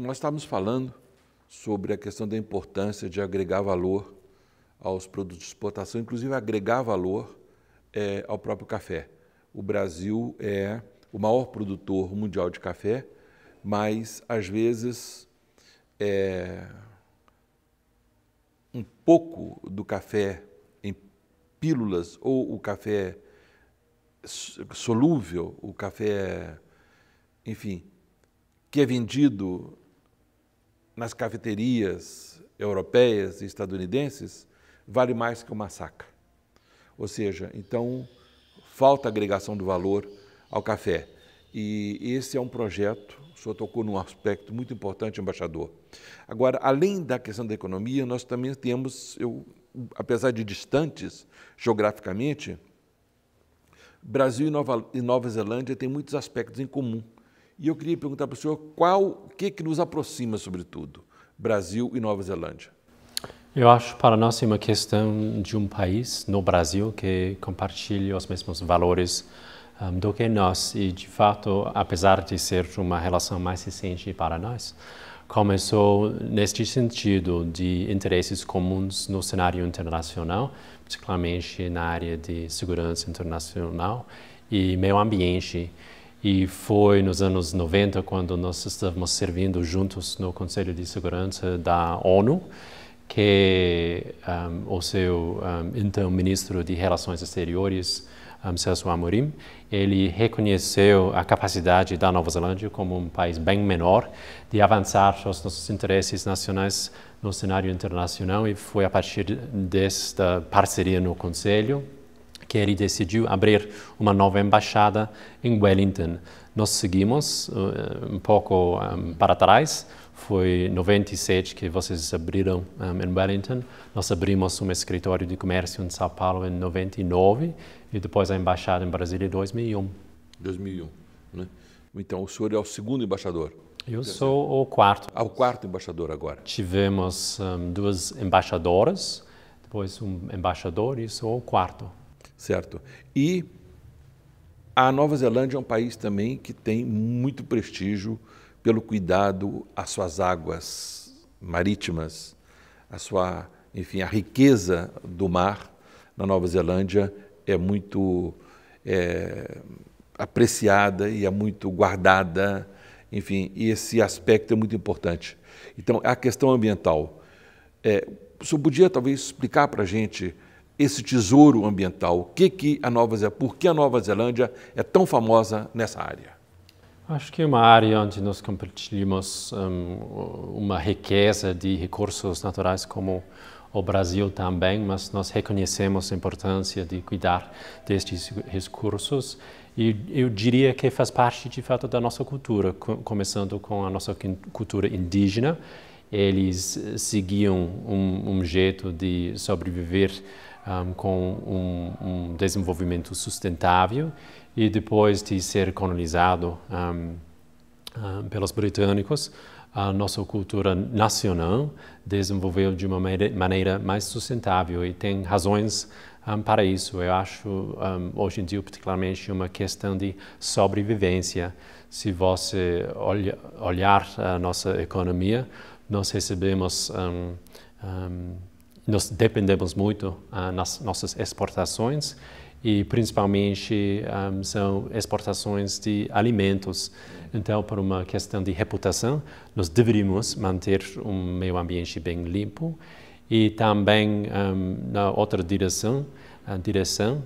Nós estávamos falando sobre a questão da importância de agregar valor aos produtos de exportação, inclusive agregar valor é, ao próprio café. O Brasil é o maior produtor mundial de café, mas às vezes é, um pouco do café em pílulas ou o café solúvel, o café, enfim, que é vendido nas cafeterias europeias e estadunidenses vale mais que uma saca. Ou seja, então falta agregação do valor ao café. E esse é um projeto, o senhor tocou num aspecto muito importante, embaixador. Agora, além da questão da economia, nós também temos, eu, apesar de distantes geograficamente, Brasil e Nova, e Nova Zelândia têm muitos aspectos em comum e eu queria perguntar para o senhor qual, o que, que nos aproxima, sobretudo, Brasil e Nova Zelândia? Eu acho para nós é uma questão de um país no Brasil que compartilha os mesmos valores um, do que nós e de fato, apesar de ser uma relação mais recente para nós, começou neste sentido de interesses comuns no cenário internacional, particularmente na área de segurança internacional e meio ambiente. E foi nos anos 90 quando nós estávamos servindo juntos no Conselho de Segurança da ONU que um, o seu um, então ministro de Relações Exteriores, um, Celso Amorim, ele reconheceu a capacidade da Nova Zelândia como um país bem menor de avançar os nossos interesses nacionais no cenário internacional e foi a partir desta parceria no Conselho que ele decidiu abrir uma nova embaixada em Wellington. Nós seguimos uh, um pouco um, eh, para trás, foi 97 que vocês abriram um, eh, em Wellington. Nós abrimos um escritório de comércio em São Paulo em 99 e depois a embaixada em Brasília em 2001. 2001, né? Então, o senhor é o segundo embaixador? Eu sou o quarto. Ah, o quarto embaixador agora. Tivemos um, duas embaixadoras, depois um embaixador e sou o quarto certo? E a Nova Zelândia é um país também que tem muito prestígio pelo cuidado às suas águas marítimas, a sua, enfim, a riqueza do mar na Nova Zelândia é muito é, apreciada e é muito guardada, enfim, e esse aspecto é muito importante. Então, a questão ambiental. É, o senhor podia talvez explicar para a gente esse tesouro ambiental? O que, que a Nova Zelândia, por que a Nova Zelândia é tão famosa nessa área? Acho que é uma área onde nós compartilhamos um, uma riqueza de recursos naturais como o Brasil também, mas nós reconhecemos a importância de cuidar destes recursos e eu diria que faz parte de fato da nossa cultura, começando com a nossa cultura indígena eles eh, seguiam um, um jeito de sobreviver um, com um, um, desenvolvimento sustentável e depois de ser colonizado pelos britânicos, a nossa cultura nacional desenvolveu de uma maneira mais sustentável e tem razões um, para isso. Eu acho, um, hoje em dia, particularmente, uma questão de sobrevivência. Se você olha, olhar a nossa economia, nós recebemos, um, um, nós dependemos muito uh, nas nossas exportações e principalmente um, são exportações de alimentos. Então, por uma questão de reputação, nós deveríamos manter um meio ambiente bem limpo e também hum, na outra direção, direção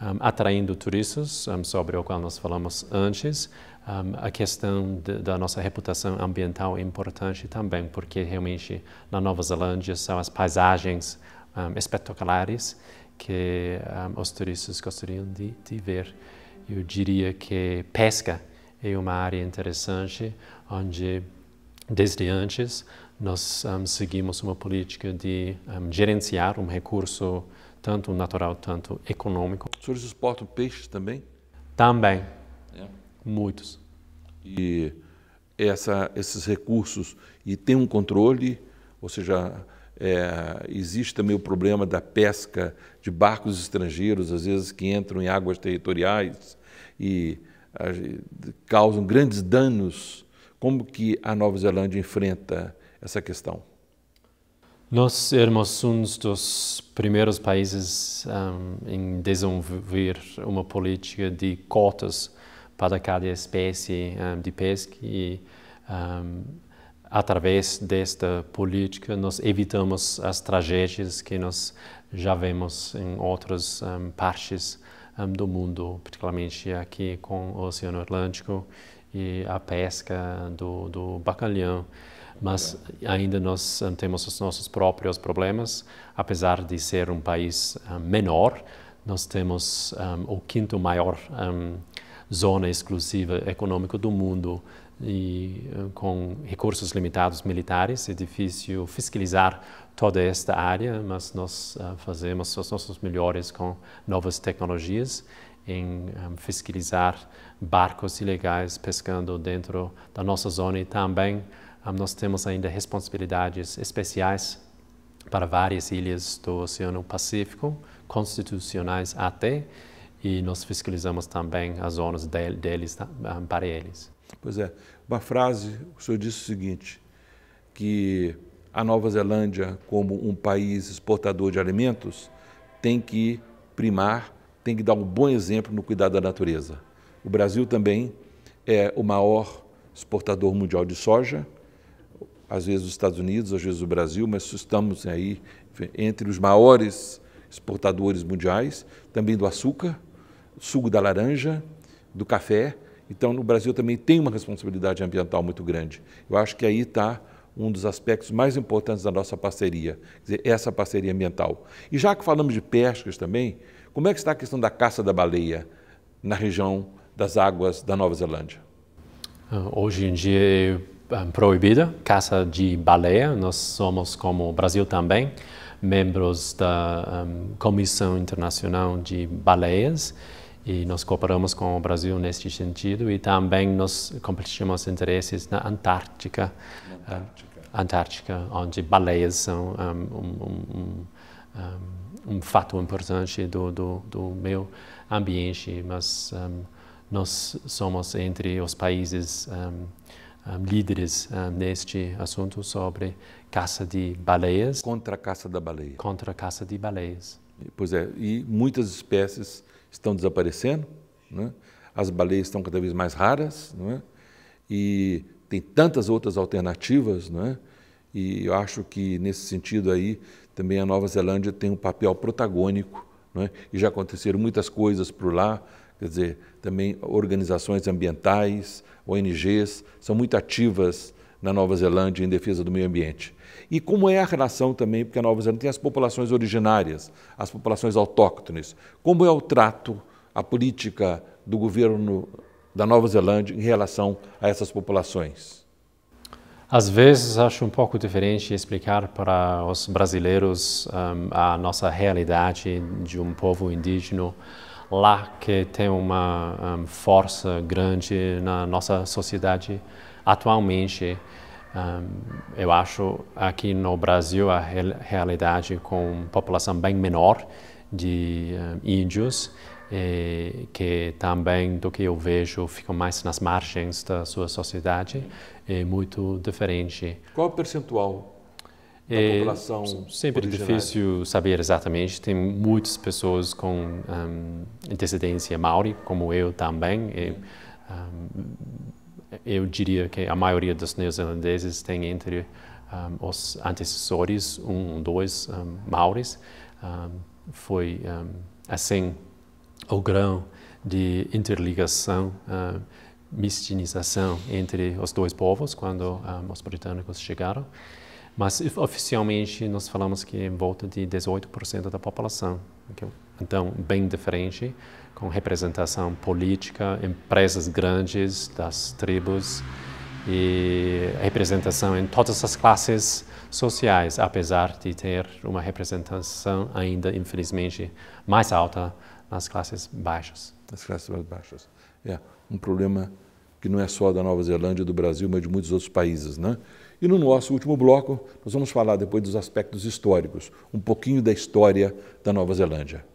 hum, atraindo turistas, hum, sobre o qual nós falamos antes, um, a questão de, da nossa reputação ambiental é importante também, porque realmente na Nova Zelândia são as paisagens um, espetaculares que um, os turistas gostariam de, de ver. Eu diria que pesca é uma área interessante, onde desde antes nós um, seguimos uma política de um, gerenciar um recurso tanto natural, tanto econômico. Os senhores exportam peixes também? Também. É. Muitos. E essa, esses recursos, e tem um controle, ou seja, é, existe também o problema da pesca de barcos estrangeiros, às vezes que entram em águas territoriais e a, causam grandes danos. Como que a Nova Zelândia enfrenta essa questão? Nós éramos um dos primeiros países um, em desenvolver uma política de cotas para cada espécie um, de pesca e um, através desta política nós evitamos as tragédias que nós já vemos em outras um, partes do mundo, particularmente aqui com o Oceano Atlântico e a pesca do, do bacalhau mas ainda nós um, temos os nossos próprios problemas. Apesar de ser um país um, menor, nós temos um, o quinto maior zona exclusiva econômica do mundo e eh, com recursos limitados militares, é difícil fiscalizar toda esta área, mas nós uh, fazemos os nossos melhores com novas tecnologias em um, eh, fiscalizar barcos ilegais pescando dentro da nossa zona e também um, nós temos ainda responsabilidades especiais para várias ilhas do Oceano Pacífico, constitucionais até, e nós fiscalizamos também as zonas deles tá? ah, para eles. Pois é, uma frase, o senhor disse o seguinte, que a Nova Zelândia, como um país exportador de alimentos, tem que primar, tem que dar um bom exemplo no cuidado da natureza. O Brasil também é o maior exportador mundial de soja, às vezes os Estados Unidos, às vezes o Brasil, mas estamos aí entre os maiores exportadores mundiais, também do açúcar, suco da laranja, do café. Então, no Brasil também tem uma responsabilidade ambiental muito grande. Eu acho que aí está um dos aspectos mais importantes da nossa parceria, dizer, essa parceria ambiental. E já que falamos de pescas também, como é que está a questão da caça da baleia na região das águas da Nova Zelândia? Ah, hoje em dia é ah, proibida caça de baleia, nós somos como o Brasil também membros da um, Comissão Internacional de Baleias e nós cooperamos com o Brasil neste sentido e também nós compartilhamos interesses na Antártica, Antártica. Antártica, onde baleias são um, um, um fato importante do, do, do, meio ambiente, mas nós somos entre os países um, líderes um, neste assunto sobre caça de baleias. Contra a caça da baleia. Contra a caça de baleias. Pois é, e muitas espécies estão desaparecendo, né? as baleias estão cada vez mais raras, não é? e tem tantas outras alternativas, não é? e eu acho que nesse sentido aí também a Nova Zelândia tem um papel protagônico, não é? e já aconteceram muitas coisas por lá, quer dizer, também organizações ambientais, ONGs, são muito ativas na Nova Zelândia em defesa do meio ambiente. E como é a relação também, porque a Nova Zelândia tem as populações originárias, as populações autóctones, como é o trato, a política do governo da Nova Zelândia em relação a essas populações? Às vezes acho um pouco diferente explicar para os brasileiros um, a nossa realidade de um povo indígena lá que tem uma um, força grande na nossa sociedade atualmente. Um, eu acho aqui no Brasil a realidade com população bem menor de um, índios, e que também do que eu vejo ficam mais nas margens da sua sociedade, é muito diferente. Qual o percentual é, população? É, sempre originária? difícil saber exatamente. Tem muitas pessoas com um, antecedência maori, como eu também. E, um, eu diria que a maioria dos neozelandeses tem entre um, os antecessores, um, dois um, maoris. Hum, foi hum, assim o grão de interligação, uh, hum, mistinização entre os dois povos quando os britânicos chegaram. Mas oficialmente nós falamos que em volta de 18% da população. Então, bem diferente, com representação política, empresas grandes das tribos e representação em todas as classes sociais, apesar de ter uma representação ainda, infelizmente, mais alta nas classes baixas. Nas classes mais baixas. É um problema que não é só da Nova Zelândia, do Brasil, mas de muitos outros países. Né? E no nosso último bloco, nós vamos falar depois dos aspectos históricos, um pouquinho da história da Nova Zelândia.